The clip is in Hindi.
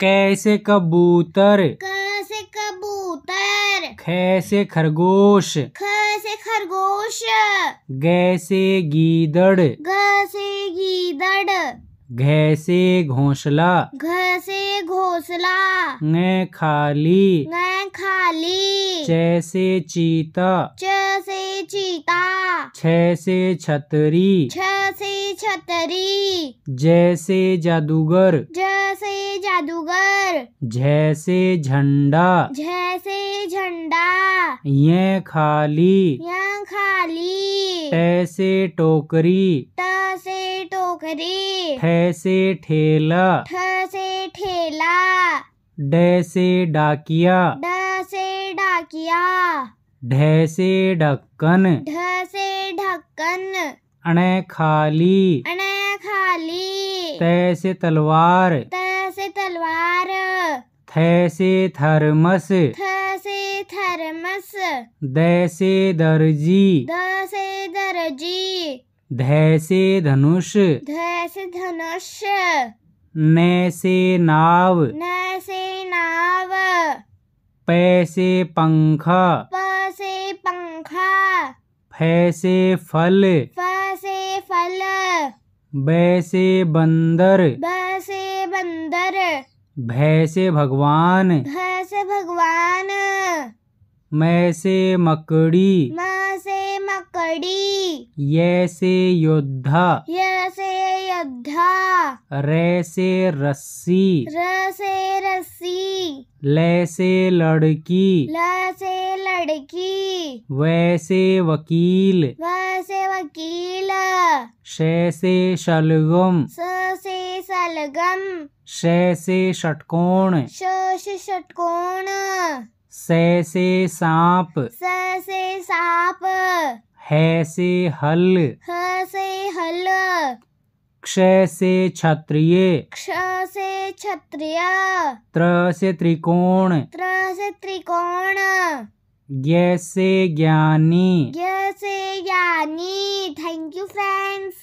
कैसे कबूतर कैसे कबूतर कैसे खरगोश कैसे खरगोश गैसे गीदड़ गैसे गीदड़ घैसे घोंसला घैसे घोंसला ङ खाली मैं खाली जैसे चीता जैसे चीता छैसे छतरी छैसे छतरी जैसे जादूगर जैसे जादूगर जैसे झंडा जैसे झंडा ये खाली यहाँ खाली ऐसे टोकरी तैसे टोकरी ऐसे ठेला ठैसे ठेला डैसे डाकिया डैसे डाकिया ढैसे ढक्कन ढैसे ढक्कन अने खाली अने खाली तैसे तलवार तलवार थे से थर्मस थ से थर्मस दैसे से दर्जी द से दर्जी धैसे से धनुष धै से धनुष ने से नाव न से नाव पैसे पंखा पैसे पंखा फैसे फल फ बैसे बंदर बैसे बंदर भैसे भगवान भैसे भगवान मैं से मकड़ी म से मकड़ी ये से योद्धा ये से योद्धा रे से रस्सी रे से रस्सी ले से लड़की ले से लड़की वैसे वकील वैसे वकील शे से शलगम स से सलगम शे से षटकोण श से षटकोण से से सांप स से सांप है से हल ह से हल क्ष से क्षत्रिय क्ष से क्षत्रिय त्र से त्रिकोण त्र से त्रिकोण ज्ञ से ज्ञानी ज्ञ से ज्ञानी थैंक यू फ्रेंड्स